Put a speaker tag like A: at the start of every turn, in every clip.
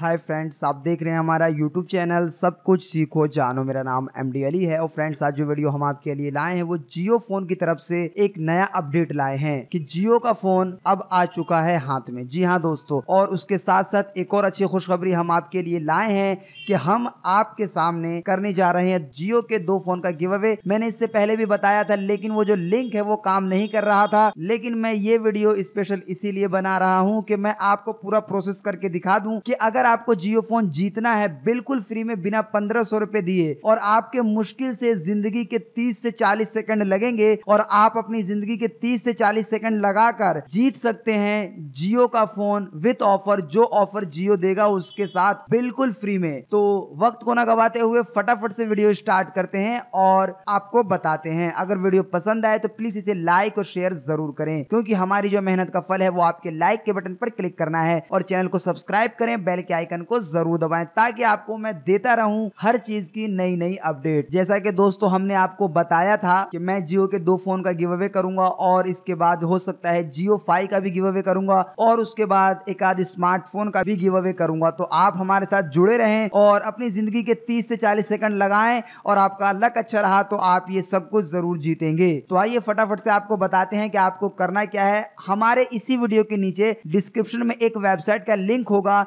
A: hi friends आप देख रहे हैं हमारा यूट्यूब चैनल सब कुछ सीखो जानो मेरा नाम एम डी अली है और फ्रेंड्स आज जो वीडियो हम आपके लिए लाए हैं वो जियो फोन की तरफ से एक नया अपडेट लाए हैं कि जियो का फोन अब आ चुका है हाथ में जी हाँ दोस्तों और उसके साथ साथ एक और अच्छी खुशखबरी हम आपके लिए लाए हैं कि हम आपके सामने करने जा रहे हैं जियो के दो फोन का गिव अवे मैंने इससे पहले भी बताया था लेकिन वो जो लिंक है वो काम नहीं कर रहा था लेकिन मैं ये वीडियो स्पेशल इसीलिए बना रहा हूँ की मैं आपको पूरा प्रोसेस करके दिखा दूँ की अगर आपको जियो फोन जीतना है बिल्कुल फ्री में बिना पंद्रह सौ रूपए दिए और आपके मुश्किल से जिंदगी के तीस से चालीस सेकंड लगेंगे और आप अपनी जिंदगी के तीस से चालीस सेकंड लगाकर जीत सकते हैं जियो का फोन विथ ऑफर जो ऑफर जियो देगा उसके साथ बिल्कुल फ्री में तो वक्त को ना गवाते हुए फटाफट से वीडियो स्टार्ट करते हैं और आपको बताते हैं अगर वीडियो पसंद आए तो प्लीज इसे लाइक और शेयर जरूर करें क्योंकि हमारी जो मेहनत का फल है वो आपके लाइक के बटन पर क्लिक करना है और चैनल को सब्सक्राइब करें बेल के आइकन को जरूर दबाएं ताकि आपको मैं देता रहूं हर चीज की नई नई अपडेट जैसा कि दोस्तों हमने आपको बताया था कि मैं जियो के दो फोन का गिव अवे करूंगा और इसके बाद हो सकता है जियो फाइव का भी गिव अवे करूंगा और उसके बाद एक आध स्मार्टफोन का भी गिव अवे करूंगा तो आप हमारे साथ जुड़े रहें और अपनी जिंदगी के तीस से चालीस सेकंड लगाएं और आपका लक अच्छा रहा तो आप ये सब कुछ जरूर जीतेंगे तो आइए फटाफट से आपको बताते हैं कि आपको करना क्या है हमारे इसी वीडियो के नीचे डिस्क्रिप्शन में एक वेबसाइट का लिंक होगा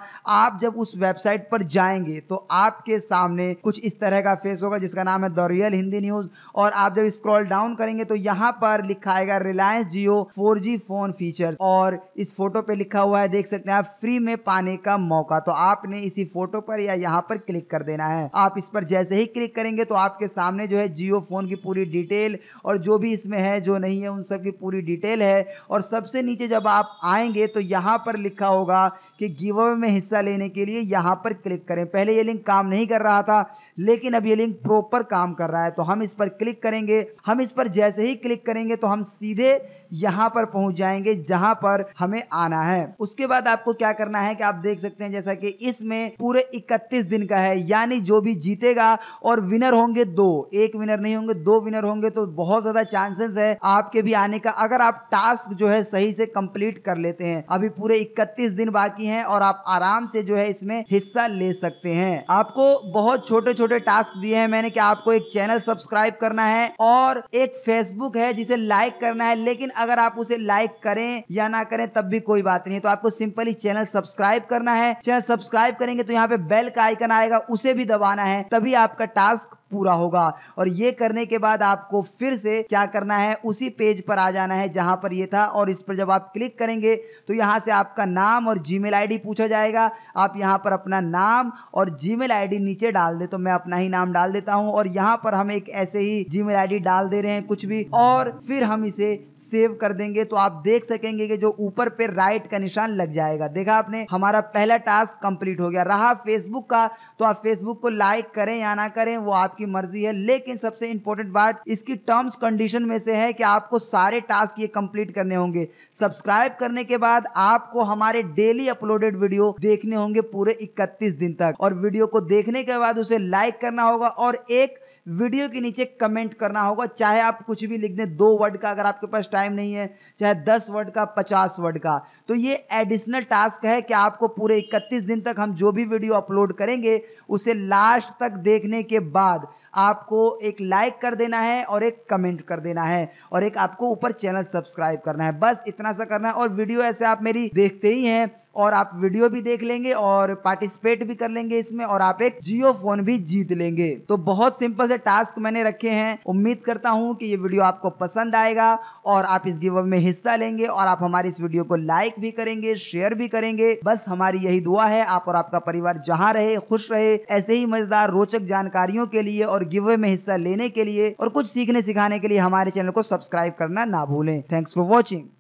A: आप आप जब उस वेबसाइट पर जाएंगे तो आपके सामने कुछ इस तरह का फेस होगा जिसका नाम है द रियल हिंदी न्यूज और आप जब स्क्रॉल डाउन करेंगे तो यहाँ पर लिखा आएगा Reliance Jio four phone feature और इस फोटो पे लिखा हुआ है देख सकते हैं आप फ्री में पाने का मौका तो आपने इसी फोटो पर या यहाँ पर क्लिक कर देना है आप इस पर जैसे ही क्लिक करेंगे तो आपके सामने जो है जियो फोन की पूरी डिटेल और जो भी इसमें है जो नहीं है उन सब की पूरी डिटेल है और सबसे नीचे जब आप आएंगे तो यहाँ पर लिखा होगा कि गिव अवे में हिस्सा लेने लेने के लिए यहाँ पर क्लिक करें पहले ये लिंक काम नहीं कर रहा था लेकिन अब ये लिंक प्रॉपर काम कर रहा है तो हम इस पर क्लिक करेंगे हम इस पर जैसे ही क्लिक करेंगे तो हम सीधे यहाँ पर पहुँच जाएंगे जहाँ पर हमें आना है उसके बाद आपको क्या करना है कि आप देख सकते हैं जैसा कि इसमें पूरे इकतीस दिन का है यानी जो भी जीतेगा और विनर होंगे दो एक विनर नहीं होंगे दो विनर होंगे तो बहुत ज्यादा चांसेस है आपके भी आने का अगर आप टास्क जो है सही से कंप्लीट कर लेते हैं अभी पूरे 31 दिन बाकी हैं और आप आराम से जो जो है इसमें हिस्सा ले सकते हैं आपको बहुत छोटे छोटे टास्क दिए हैं मैंने कि आपको एक चैनल सब्सक्राइब करना है और एक फेसबुक है जिसे लाइक करना है लेकिन अगर आप उसे लाइक करें या ना करें तब भी कोई बात नहीं तो आपको सिंपली चैनल सब्सक्राइब करना है चैनल सब्सक्राइब करेंगे तो यहाँ पे बेल का आइकन आएगा उसे भी दबाना है तभी आपका टास्क पूरा होगा और ये करने के बाद आपको फिर से क्या करना है उसी पेज पर आ जाना है जहां पर ये था और इस पर जब आप क्लिक करेंगे तो यहां से आपका नाम और जीमेल आईडी पूछा जाएगा आप यहां पर अपना नाम और जीमेल आईडी नीचे डाल दे तो मैं अपना ही नाम डाल देता हूं और यहां पर हम एक ऐसे ही जी मेल डाल दे रहे हैं कुछ भी और फिर हम इसे सेव कर देंगे तो आप देख सकेंगे कि जो ऊपर पे राइट का निशान लग जाएगा देखा आपने हमारा पहला टास्क कंप्लीट हो गया रहा फेसबुक का तो आप फेसबुक को लाइक करें या ना करें वो आपकी आपकी मर्जी है लेकिन सबसे इंपॉर्टेंट बात इसकी टर्म्स कंडीशन में से है कि आपको सारे टास्क ये कंप्लीट करने होंगे सब्सक्राइब करने के बाद आपको हमारे डेली अपलोडेड वीडियो देखने होंगे पूरे इकतीस दिन तक और वीडियो को देखने के बाद उसे लाइक करना होगा और एक वीडियो के नीचे कमेंट करना होगा चाहे आप कुछ भी लिख दें दो वर्ड का अगर आपके पास टाइम नहीं है चाहे दस वर्ड का पचास वर्ड का तो ये एडिशनल टास्क है कि आपको पूरे इकतीस दिन तक हम जो भी वीडियो अपलोड करेंगे उसे लास्ट तक देखने के बाद आपको एक लाइक कर देना है और एक कमेंट कर देना है और एक आपको ऊपर चैनल सब्सक्राइब करना है बस इतना सा करना है और वीडियो ऐसे आप मेरी देखते ही हैं और आप वीडियो भी देख लेंगे और पार्टिसिपेट भी कर लेंगे इसमें और आप एक जियो फोन भी जीत लेंगे तो बहुत सिंपल से टास्क मैंने रखे हैं उम्मीद करता हूं कि ये वीडियो आपको पसंद आएगा और आप इस गिव में हिस्सा लेंगे और आप हमारी इस वीडियो को लाइक भी करेंगे शेयर भी करेंगे बस हमारी यही दुआ है आप और आपका परिवार जहाँ रहे खुश रहे ऐसे ही मजेदार रोचक जानकारियों के लिए और और गिव में हिस्सा लेने के लिए और कुछ सीखने सिखाने के लिए हमारे चैनल को सब्सक्राइब करना ना भूलें थैंक्स फॉर वॉचिंग